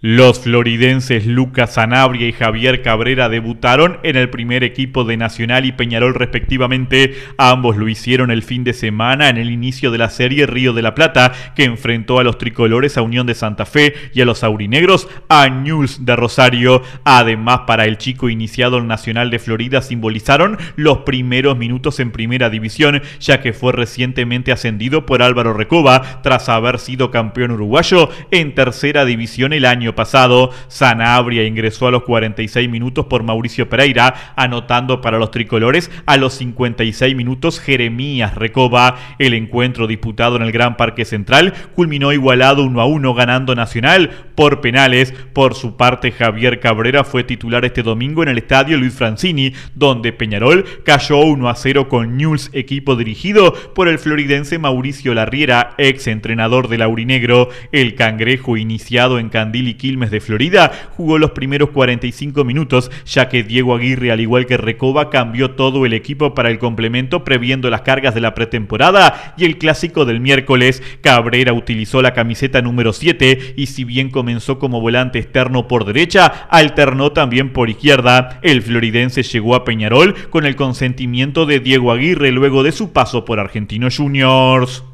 Los floridenses Lucas Sanabria y Javier Cabrera debutaron en el primer equipo de Nacional y Peñarol respectivamente. Ambos lo hicieron el fin de semana en el inicio de la serie Río de la Plata, que enfrentó a los tricolores a Unión de Santa Fe y a los aurinegros a News de Rosario. Además, para el chico iniciado en Nacional de Florida simbolizaron los primeros minutos en primera división, ya que fue recientemente ascendido por Álvaro Recoba tras haber sido campeón uruguayo en tercera división el año pasado. Sanabria ingresó a los 46 minutos por Mauricio Pereira, anotando para los tricolores a los 56 minutos Jeremías Recoba. El encuentro disputado en el Gran Parque Central culminó igualado 1 a 1 ganando Nacional por penales. Por su parte, Javier Cabrera fue titular este domingo en el estadio Luis Francini, donde Peñarol cayó 1 a 0 con News, equipo dirigido por el floridense Mauricio Larriera, ex entrenador de Aurinegro. El cangrejo iniciado en Candil y Quilmes de Florida jugó los primeros 45 minutos, ya que Diego Aguirre, al igual que Recoba, cambió todo el equipo para el complemento, previendo las cargas de la pretemporada y el clásico del miércoles. Cabrera utilizó la camiseta número 7 y si bien comenzó comenzó como volante externo por derecha, alternó también por izquierda. El floridense llegó a Peñarol con el consentimiento de Diego Aguirre luego de su paso por Argentinos Juniors.